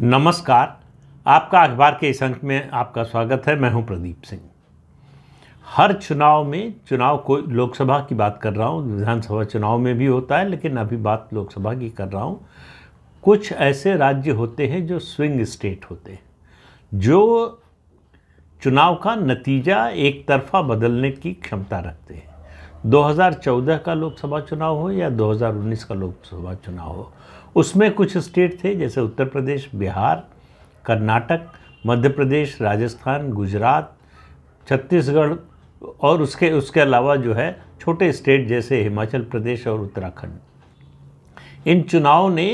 नमस्कार आपका अखबार के इस अंक में आपका स्वागत है मैं हूं प्रदीप सिंह हर चुनाव में चुनाव को लोकसभा की बात कर रहा हूं विधानसभा चुनाव में भी होता है लेकिन अभी बात लोकसभा की कर रहा हूं कुछ ऐसे राज्य होते हैं जो स्विंग स्टेट होते हैं जो चुनाव का नतीजा एक तरफा बदलने की क्षमता रखते हैं 2014 का लोकसभा चुनाव हो या 2019 का लोकसभा चुनाव हो उसमें कुछ स्टेट थे जैसे उत्तर प्रदेश बिहार कर्नाटक मध्य प्रदेश राजस्थान गुजरात छत्तीसगढ़ और उसके उसके अलावा जो है छोटे स्टेट जैसे हिमाचल प्रदेश और उत्तराखंड इन चुनाव ने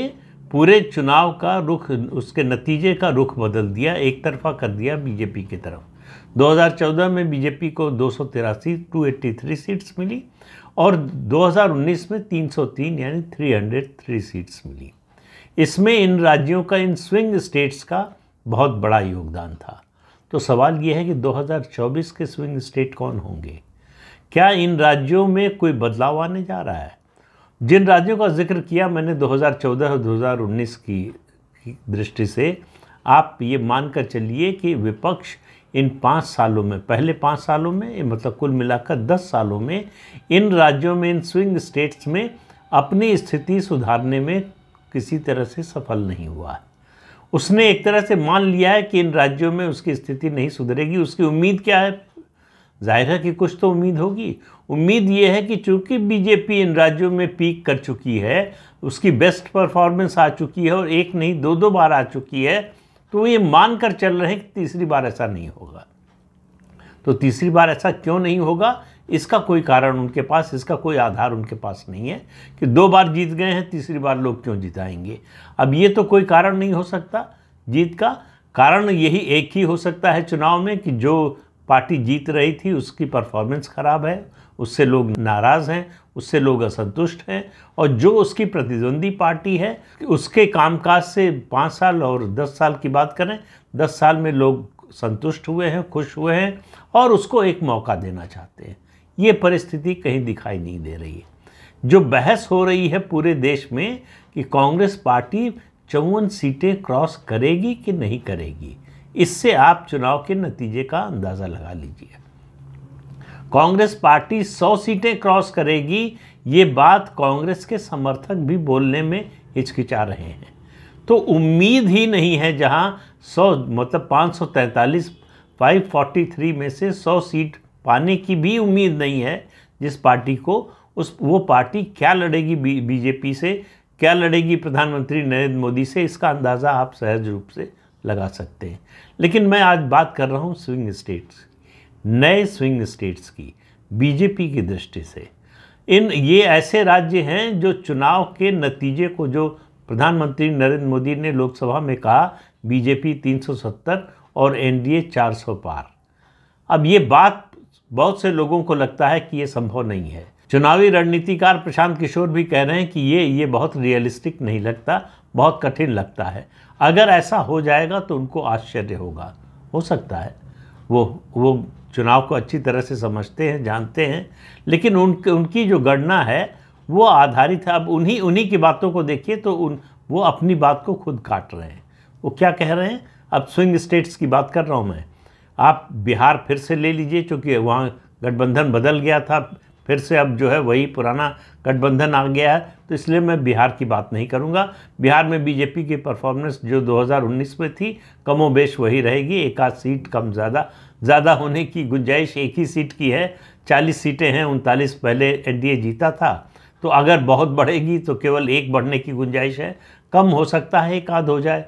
पूरे चुनाव का रुख उसके नतीजे का रुख बदल दिया एक तरफा कर दिया बीजेपी की तरफ 2014 में बीजेपी को दो 283 सीट्स मिली और 2019 में 303 यानी 303 सीट्स मिली इसमें इन राज्यों का इन स्विंग स्टेट्स का बहुत बड़ा योगदान था तो सवाल यह है कि 2024 के स्विंग स्टेट कौन होंगे क्या इन राज्यों में कोई बदलाव आने जा रहा है जिन राज्यों का जिक्र किया मैंने 2014 और 2019 की दृष्टि से आप ये मानकर चलिए कि विपक्ष इन पाँच सालों में पहले पाँच सालों में मतलब कुल मिलाकर दस सालों में इन राज्यों में इन स्विंग स्टेट्स में अपनी स्थिति सुधारने में किसी तरह से सफल नहीं हुआ है उसने एक तरह से मान लिया है कि इन राज्यों में उसकी स्थिति नहीं सुधरेगी उसकी उम्मीद क्या है जाहिर है कि कुछ तो उम्मीद होगी उम्मीद ये है कि चूंकि बीजेपी इन राज्यों में पीक कर चुकी है उसकी बेस्ट परफॉर्मेंस आ चुकी है और एक नहीं दो दो बार आ चुकी है तो ये मानकर चल रहे हैं कि तीसरी बार ऐसा नहीं होगा तो तीसरी बार ऐसा क्यों नहीं होगा इसका कोई कारण उनके पास इसका कोई आधार उनके पास नहीं है कि दो बार जीत गए हैं तीसरी बार लोग क्यों जिताएंगे अब ये तो कोई कारण नहीं हो सकता जीत का कारण यही एक ही हो सकता है चुनाव में कि जो पार्टी जीत रही थी उसकी परफॉर्मेंस ख़राब है उससे लोग नाराज़ हैं उससे लोग असंतुष्ट हैं और जो उसकी प्रतिद्वंदी पार्टी है उसके कामकाज से पाँच साल और दस साल की बात करें दस साल में लोग संतुष्ट हुए हैं खुश हुए हैं और उसको एक मौका देना चाहते हैं ये परिस्थिति कहीं दिखाई नहीं दे रही है जो बहस हो रही है पूरे देश में कि कांग्रेस पार्टी चौवन सीटें क्रॉस करेगी कि नहीं करेगी इससे आप चुनाव के नतीजे का अंदाज़ा लगा लीजिए कांग्रेस पार्टी 100 सीटें क्रॉस करेगी ये बात कांग्रेस के समर्थक भी बोलने में हिचकिचा रहे हैं तो उम्मीद ही नहीं है जहां 100 मतलब 543 543 में से 100 सीट पाने की भी उम्मीद नहीं है जिस पार्टी को उस वो पार्टी क्या लड़ेगी बी, बीजेपी से क्या लड़ेगी प्रधानमंत्री नरेंद्र मोदी से इसका अंदाज़ा आप सहज रूप से लगा सकते हैं लेकिन मैं आज बात कर रहा हूँ स्विंग स्टेट्स नए स्विंग स्टेट्स की बीजेपी की दृष्टि से इन ये ऐसे राज्य हैं जो चुनाव के नतीजे को जो प्रधानमंत्री नरेंद्र मोदी ने लोकसभा में कहा बीजेपी 370 और एनडीए 400 पार अब ये बात बहुत से लोगों को लगता है कि ये संभव नहीं है चुनावी रणनीतिकार प्रशांत किशोर भी कह रहे हैं कि ये ये बहुत रियलिस्टिक नहीं लगता बहुत कठिन लगता है अगर ऐसा हो जाएगा तो उनको आश्चर्य होगा हो सकता है वो वो चुनाव को अच्छी तरह से समझते हैं जानते हैं लेकिन उन उनकी जो गणना है वो आधारित है अब उन्हीं उन्हीं की बातों को देखिए तो उन वो अपनी बात को खुद काट रहे हैं वो क्या कह रहे हैं अब स्विंग स्टेट्स की बात कर रहा हूँ मैं आप बिहार फिर से ले लीजिए क्योंकि वहाँ गठबंधन बदल गया था फिर से अब जो है वही पुराना गठबंधन आ गया है तो इसलिए मैं बिहार की बात नहीं करूंगा बिहार में बीजेपी की परफॉर्मेंस जो 2019 में थी कमोबेश वही रहेगी एक आध सीट कम ज़्यादा ज़्यादा होने की गुंजाइश एक ही सीट की है चालीस सीटें हैं उनतालीस पहले एनडीए जीता था तो अगर बहुत बढ़ेगी तो केवल एक बढ़ने की गुंजाइश है कम हो सकता है एक आध हो जाए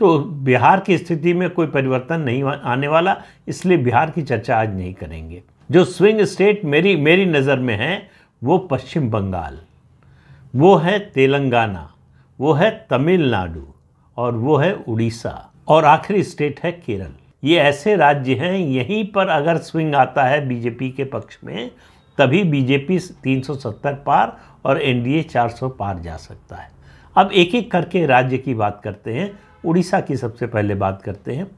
तो बिहार की स्थिति में कोई परिवर्तन नहीं आने वाला इसलिए बिहार की चर्चा आज नहीं करेंगे जो स्विंग स्टेट मेरी मेरी नज़र में है वो पश्चिम बंगाल वो है तेलंगाना वो है तमिलनाडु और वो है उड़ीसा और आखिरी स्टेट है केरल ये ऐसे राज्य हैं यहीं पर अगर स्विंग आता है बीजेपी के पक्ष में तभी बीजेपी 370 पार और एनडीए 400 पार जा सकता है अब एक एक करके राज्य की बात करते हैं उड़ीसा की सबसे पहले बात करते हैं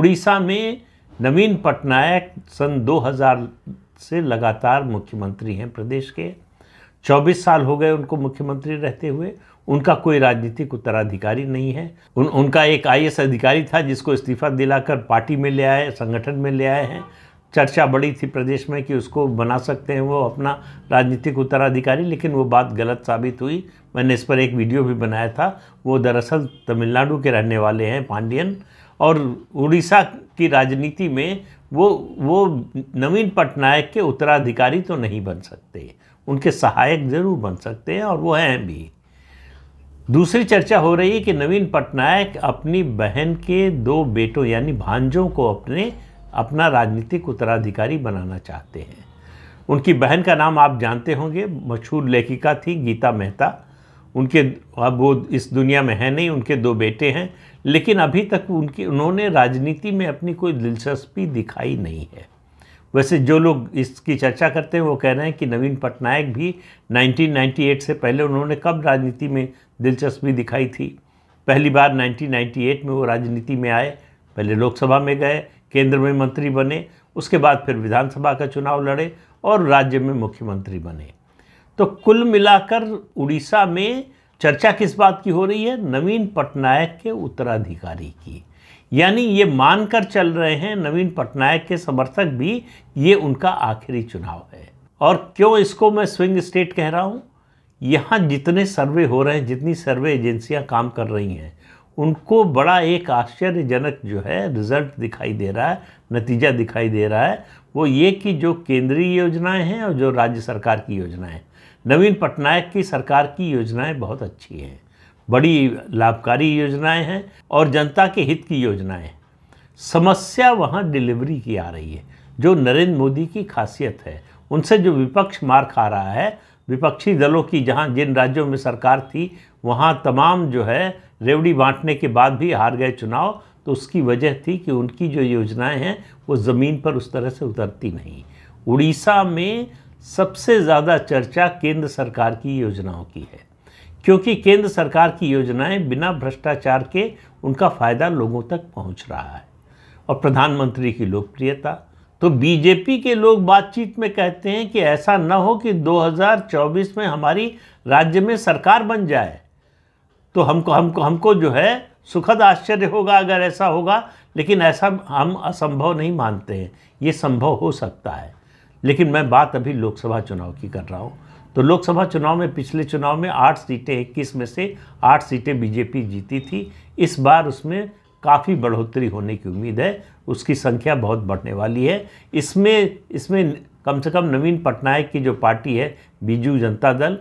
उड़ीसा में नवीन पटनायक सन 2000 से लगातार मुख्यमंत्री हैं प्रदेश के 24 साल हो गए उनको मुख्यमंत्री रहते हुए उनका कोई राजनीतिक उत्तराधिकारी नहीं है उन उनका एक आई अधिकारी था जिसको इस्तीफा दिलाकर पार्टी में ले आए संगठन में ले आए हैं चर्चा बड़ी थी प्रदेश में कि उसको बना सकते हैं वो अपना राजनीतिक उत्तराधिकारी लेकिन वो बात गलत साबित हुई मैंने इस पर एक वीडियो भी बनाया था वो दरअसल तमिलनाडु के रहने वाले हैं पांडियन और उड़ीसा की राजनीति में वो वो नवीन पटनायक के उत्तराधिकारी तो नहीं बन सकते उनके सहायक ज़रूर बन सकते हैं और वो हैं भी दूसरी चर्चा हो रही है कि नवीन पटनायक अपनी बहन के दो बेटों यानी भांजों को अपने अपना राजनीतिक उत्तराधिकारी बनाना चाहते हैं उनकी बहन का नाम आप जानते होंगे मशहूर लेखिका थी गीता मेहता उनके अब वो इस दुनिया में है नहीं उनके दो बेटे हैं लेकिन अभी तक उनकी उन्होंने राजनीति में अपनी कोई दिलचस्पी दिखाई नहीं है वैसे जो लोग इसकी चर्चा करते हैं वो कह रहे हैं कि नवीन पटनायक भी 1998 से पहले उन्होंने कब राजनीति में दिलचस्पी दिखाई थी पहली बार 1998 में वो राजनीति में आए पहले लोकसभा में गए केंद्र में मंत्री बने उसके बाद फिर विधानसभा का चुनाव लड़े और राज्य में मुख्यमंत्री बने तो कुल मिलाकर उड़ीसा में चर्चा किस बात की हो रही है नवीन पटनायक के उत्तराधिकारी की यानी ये मानकर चल रहे हैं नवीन पटनायक के समर्थक भी ये उनका आखिरी चुनाव है और क्यों इसको मैं स्विंग स्टेट कह रहा हूँ यहाँ जितने सर्वे हो रहे हैं जितनी सर्वे एजेंसियाँ काम कर रही हैं उनको बड़ा एक आश्चर्यजनक जो है रिजल्ट दिखाई दे रहा है नतीजा दिखाई दे रहा है वो ये कि जो केंद्रीय योजनाएं हैं और जो राज्य सरकार की योजनाएं नवीन पटनायक की सरकार की योजनाएं बहुत अच्छी हैं बड़ी लाभकारी योजनाएं हैं और जनता के हित की योजनाएं समस्या वहाँ डिलीवरी की आ रही है जो नरेंद्र मोदी की खासियत है उनसे जो विपक्ष मार खा रहा है विपक्षी दलों की जहां जिन राज्यों में सरकार थी वहां तमाम जो है रेवड़ी बांटने के बाद भी हार गए चुनाव तो उसकी वजह थी कि उनकी जो योजनाएं हैं वो ज़मीन पर उस तरह से उतरती नहीं उड़ीसा में सबसे ज़्यादा चर्चा केंद्र सरकार की योजनाओं की है क्योंकि केंद्र सरकार की योजनाएं बिना भ्रष्टाचार के उनका फ़ायदा लोगों तक पहुंच रहा है और प्रधानमंत्री की लोकप्रियता तो बीजेपी के लोग बातचीत में कहते हैं कि ऐसा न हो कि 2024 में हमारी राज्य में सरकार बन जाए तो हमको हमको हमको जो है सुखद आश्चर्य होगा अगर ऐसा होगा लेकिन ऐसा हम असंभव नहीं मानते हैं ये संभव हो सकता है लेकिन मैं बात अभी लोकसभा चुनाव की कर रहा हूँ तो लोकसभा चुनाव में पिछले चुनाव में आठ सीटें इक्कीस में से आठ सीटें बीजेपी जीती थी इस बार उसमें काफ़ी बढ़ोतरी होने की उम्मीद है उसकी संख्या बहुत बढ़ने वाली है इसमें इसमें कम से कम नवीन पटनायक की जो पार्टी है बीजू जनता दल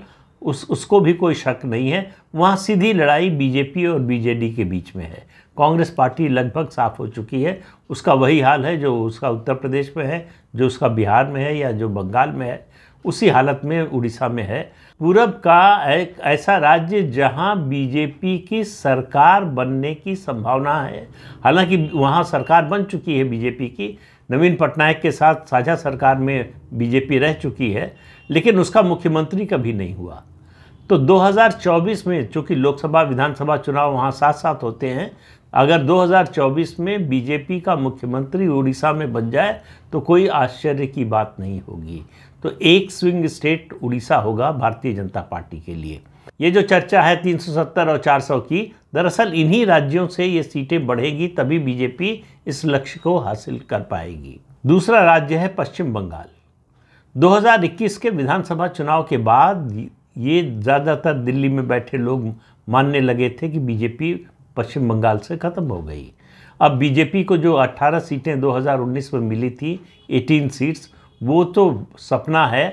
उस उसको भी कोई शक नहीं है वहाँ सीधी लड़ाई बीजेपी और बीजेडी के बीच में है कांग्रेस पार्टी लगभग साफ हो चुकी है उसका वही हाल है जो उसका उत्तर प्रदेश में है जो उसका बिहार में है या जो बंगाल में है उसी हालत में उड़ीसा में है पूरब का एक ऐसा राज्य जहां बीजेपी की सरकार बनने की संभावना है हालांकि वहां सरकार बन चुकी है बीजेपी की नवीन पटनायक के साथ साझा सरकार में बीजेपी रह चुकी है लेकिन उसका मुख्यमंत्री कभी नहीं हुआ तो 2024 में चूँकि लोकसभा विधानसभा चुनाव वहाँ साथ साथ होते हैं अगर 2024 में बीजेपी का मुख्यमंत्री उड़ीसा में बन जाए तो कोई आश्चर्य की बात नहीं होगी तो एक स्विंग स्टेट उड़ीसा होगा भारतीय जनता पार्टी के लिए ये जो चर्चा है 370 और 400 की दरअसल इन्हीं राज्यों से ये सीटें बढ़ेगी तभी बीजेपी इस लक्ष्य को हासिल कर पाएगी दूसरा राज्य है पश्चिम बंगाल 2021 के विधानसभा चुनाव के बाद ये ज़्यादातर दिल्ली में बैठे लोग मानने लगे थे कि बीजेपी पश्चिम बंगाल से ख़त्म हो गई अब बीजेपी को जो 18 सीटें 2019 में मिली थी 18 सीट्स वो तो सपना है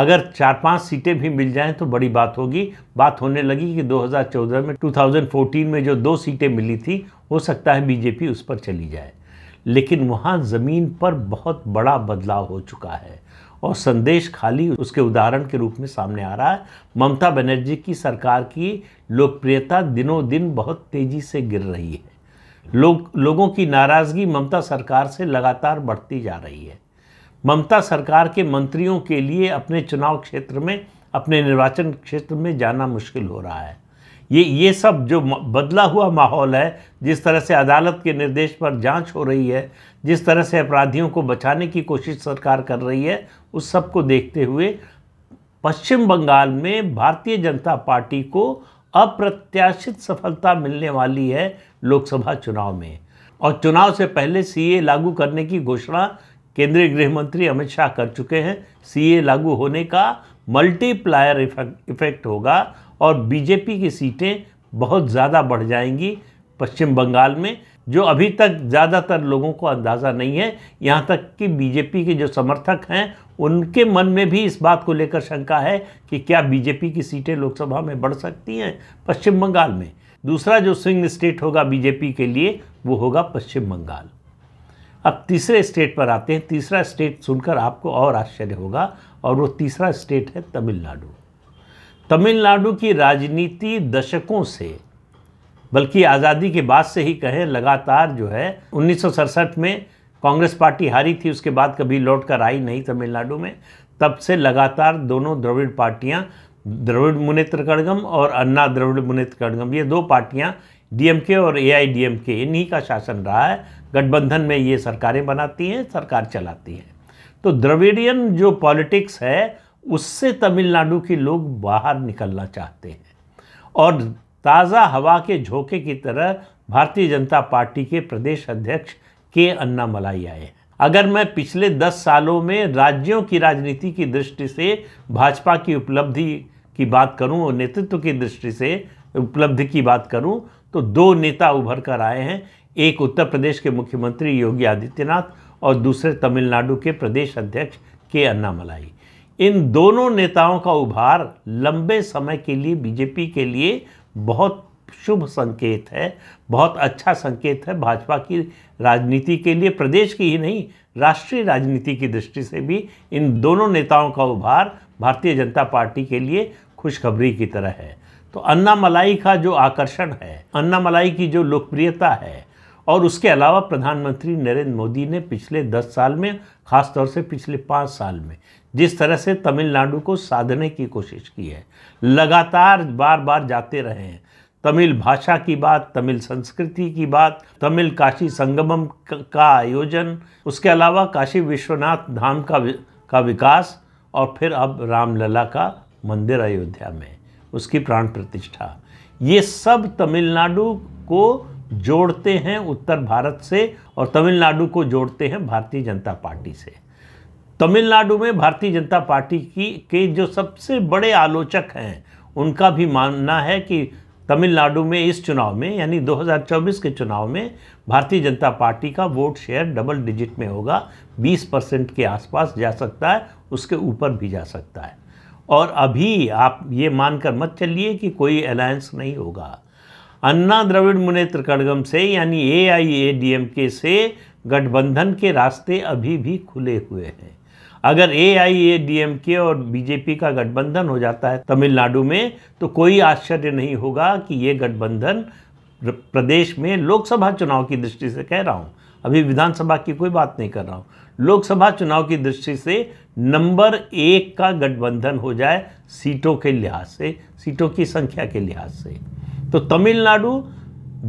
अगर चार पांच सीटें भी मिल जाएं तो बड़ी बात होगी बात होने लगी कि 2014 में 2014 में जो दो सीटें मिली थी हो सकता है बीजेपी उस पर चली जाए लेकिन वहाँ ज़मीन पर बहुत बड़ा बदलाव हो चुका है और संदेश खाली उसके उदाहरण के रूप में सामने आ रहा है ममता बनर्जी की सरकार की लोकप्रियता दिनों दिन बहुत तेज़ी से गिर रही है लोग लोगों की नाराज़गी ममता सरकार से लगातार बढ़ती जा रही है ममता सरकार के मंत्रियों के लिए अपने चुनाव क्षेत्र में अपने निर्वाचन क्षेत्र में जाना मुश्किल हो रहा है ये ये सब जो बदला हुआ माहौल है जिस तरह से अदालत के निर्देश पर जांच हो रही है जिस तरह से अपराधियों को बचाने की कोशिश सरकार कर रही है उस सब को देखते हुए पश्चिम बंगाल में भारतीय जनता पार्टी को अप्रत्याशित सफलता मिलने वाली है लोकसभा चुनाव में और चुनाव से पहले सीए लागू करने की घोषणा केंद्रीय गृह मंत्री अमित शाह कर चुके हैं सीए लागू होने का मल्टीप्लायर इफेक्ट इफेक्ट होगा और बीजेपी की सीटें बहुत ज़्यादा बढ़ जाएंगी पश्चिम बंगाल में जो अभी तक ज़्यादातर लोगों को अंदाज़ा नहीं है यहाँ तक कि बीजेपी के जो समर्थक हैं उनके मन में भी इस बात को लेकर शंका है कि क्या बीजेपी की सीटें लोकसभा में बढ़ सकती हैं पश्चिम बंगाल में दूसरा जो स्विंग स्टेट होगा बीजेपी के लिए वो होगा पश्चिम बंगाल अब तीसरे स्टेट पर आते हैं तीसरा स्टेट सुनकर आपको और आश्चर्य होगा और वो तीसरा स्टेट है तमिलनाडु तमिलनाडु की राजनीति दशकों से बल्कि आज़ादी के बाद से ही कहें लगातार जो है उन्नीस में कांग्रेस पार्टी हारी थी उसके बाद कभी लौट कर आई नहीं तमिलनाडु में तब से लगातार दोनों द्रविड़ पार्टियां द्रविड़ मुनेत्र कड़गम और अन्ना द्रविड़ मुनेत्र कड़गम ये दो पार्टियां डीएमके और एआईडीएमके इन्हीं का शासन रहा है गठबंधन में ये सरकारें बनाती हैं सरकार चलाती हैं तो द्रविड़ियन जो पॉलिटिक्स है उससे तमिलनाडु के लोग बाहर निकलना चाहते हैं और ताज़ा हवा के झोंके की तरह भारतीय जनता पार्टी के प्रदेश अध्यक्ष के अन्नामलाई आए हैं अगर मैं पिछले दस सालों में राज्यों की राजनीति की दृष्टि से भाजपा की उपलब्धि की बात करूं और नेतृत्व की दृष्टि से उपलब्धि की बात करूं तो दो नेता उभर कर आए हैं एक उत्तर प्रदेश के मुख्यमंत्री योगी आदित्यनाथ और दूसरे तमिलनाडु के प्रदेश अध्यक्ष के अन्नामलाई इन दोनों नेताओं का उभार लंबे समय के लिए बीजेपी के लिए बहुत शुभ संकेत है बहुत अच्छा संकेत है भाजपा की राजनीति के लिए प्रदेश की ही नहीं राष्ट्रीय राजनीति की दृष्टि से भी इन दोनों नेताओं का उभार भारतीय जनता पार्टी के लिए खुशखबरी की तरह है तो अन्ना मलाई का जो आकर्षण है अन्ना मलाई की जो लोकप्रियता है और उसके अलावा प्रधानमंत्री नरेंद्र मोदी ने पिछले दस साल में खासतौर से पिछले पाँच साल में जिस तरह से तमिलनाडु को साधने की कोशिश की है लगातार बार बार जाते रहे हैं तमिल भाषा की बात तमिल संस्कृति की बात तमिल काशी संगमम का आयोजन उसके अलावा काशी विश्वनाथ धाम का का विकास और फिर अब रामलला का मंदिर अयोध्या में उसकी प्राण प्रतिष्ठा ये सब तमिलनाडु को जोड़ते हैं उत्तर भारत से और तमिलनाडु को जोड़ते हैं भारतीय जनता पार्टी से तमिलनाडु में भारतीय जनता पार्टी की के जो सबसे बड़े आलोचक हैं उनका भी मानना है कि तमिलनाडु में इस चुनाव में यानी 2024 के चुनाव में भारतीय जनता पार्टी का वोट शेयर डबल डिजिट में होगा 20 परसेंट के आसपास जा सकता है उसके ऊपर भी जा सकता है और अभी आप ये मानकर मत चलिए कि कोई अलायंस नहीं होगा अन्ना द्रविड़ मुनेत्र कड़गम से यानी ए आई ए डी एम के से गठबंधन के रास्ते अभी भी खुले हुए हैं अगर ए आई ए डी एम के और बीजेपी का गठबंधन हो जाता है तमिलनाडु में तो कोई आश्चर्य नहीं होगा कि ये गठबंधन प्रदेश में लोकसभा चुनाव की दृष्टि से कह रहा हूँ अभी विधानसभा की कोई बात नहीं कर रहा हूँ लोकसभा चुनाव की दृष्टि से नंबर एक का गठबंधन हो जाए सीटों के लिहाज से सीटों की संख्या के लिहाज से तो तमिलनाडु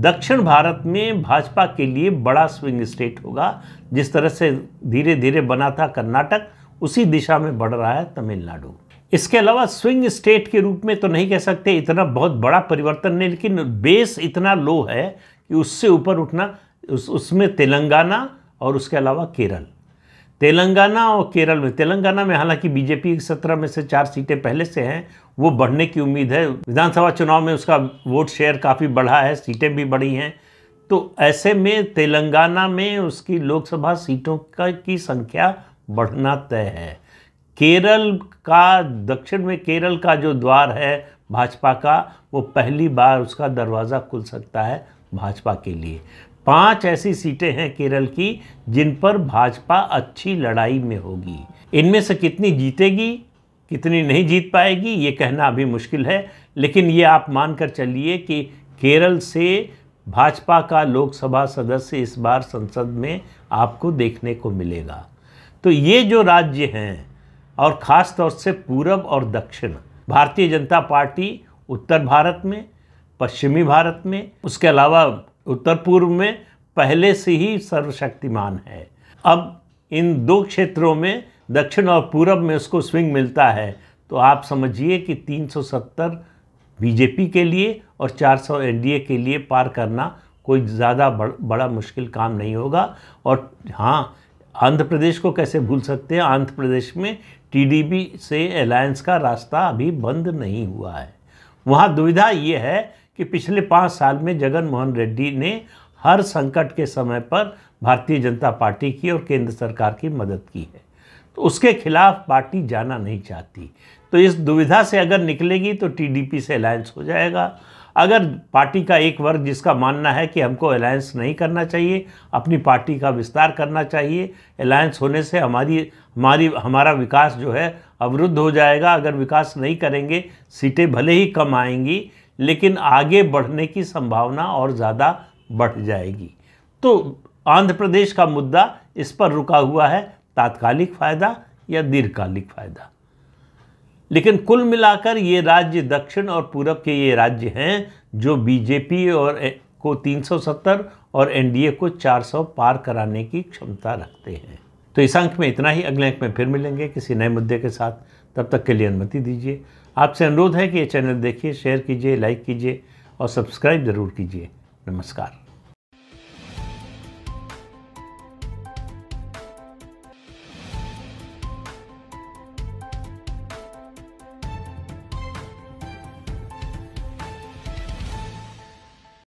दक्षिण भारत में भाजपा के लिए बड़ा स्विंग स्टेट होगा जिस तरह से धीरे धीरे बना था कर्नाटक उसी दिशा में बढ़ रहा है तमिलनाडु इसके अलावा स्विंग स्टेट के रूप में तो नहीं कह सकते इतना बहुत बड़ा परिवर्तन नहीं लेकिन बेस इतना लो है कि उससे ऊपर उठना उस उसमें तेलंगाना और उसके अलावा केरल तेलंगाना और केरल में तेलंगाना में हालांकि बीजेपी सत्रह में से चार सीटें पहले से हैं वो बढ़ने की उम्मीद है विधानसभा चुनाव में उसका वोट शेयर काफ़ी बढ़ा है सीटें भी बढ़ी हैं तो ऐसे में तेलंगाना में उसकी लोकसभा सीटों का की संख्या बढ़ना तय है केरल का दक्षिण में केरल का जो द्वार है भाजपा का वो पहली बार उसका दरवाज़ा खुल सकता है भाजपा के लिए पांच ऐसी सीटें हैं केरल की जिन पर भाजपा अच्छी लड़ाई में होगी इनमें से कितनी जीतेगी कितनी नहीं जीत पाएगी ये कहना अभी मुश्किल है लेकिन ये आप मान कर चलिए कि केरल से भाजपा का लोकसभा सदस्य इस बार संसद में आपको देखने को मिलेगा तो ये जो राज्य हैं और ख़ास तौर से पूरब और दक्षिण भारतीय जनता पार्टी उत्तर भारत में पश्चिमी भारत में उसके अलावा उत्तर पूर्व में पहले से ही सर्वशक्तिमान है अब इन दो क्षेत्रों में दक्षिण और पूरब में उसको स्विंग मिलता है तो आप समझिए कि 370 बीजेपी के लिए और 400 एनडीए के लिए पार करना कोई ज़्यादा बड़, बड़ा मुश्किल काम नहीं होगा और हाँ आंध्र प्रदेश को कैसे भूल सकते हैं आंध्र प्रदेश में टीडीपी से अलायंस का रास्ता अभी बंद नहीं हुआ है वहाँ दुविधा ये है कि पिछले पाँच साल में जगन मोहन रेड्डी ने हर संकट के समय पर भारतीय जनता पार्टी की और केंद्र सरकार की मदद की है तो उसके खिलाफ पार्टी जाना नहीं चाहती तो इस दुविधा से अगर निकलेगी तो टीडीपी से अलायंस हो जाएगा अगर पार्टी का एक वर्ग जिसका मानना है कि हमको अलायंस नहीं करना चाहिए अपनी पार्टी का विस्तार करना चाहिए अलायंस होने से हमारी हमारी हमारा विकास जो है अवरुद्ध हो जाएगा अगर विकास नहीं करेंगे सीटें भले ही कम आएंगी लेकिन आगे बढ़ने की संभावना और ज़्यादा बढ़ जाएगी तो आंध्र प्रदेश का मुद्दा इस पर रुका हुआ है तात्कालिक फ़ायदा या दीर्घकालिक फ़ायदा लेकिन कुल मिलाकर ये राज्य दक्षिण और पूरब के ये राज्य हैं जो बीजेपी और को 370 और एनडीए को 400 पार कराने की क्षमता रखते हैं तो इस अंक में इतना ही अगले अंक में फिर मिलेंगे किसी नए मुद्दे के साथ तब तक के लिए अनुमति दीजिए आपसे अनुरोध है कि ये चैनल देखिए शेयर कीजिए लाइक कीजिए और सब्सक्राइब ज़रूर कीजिए नमस्कार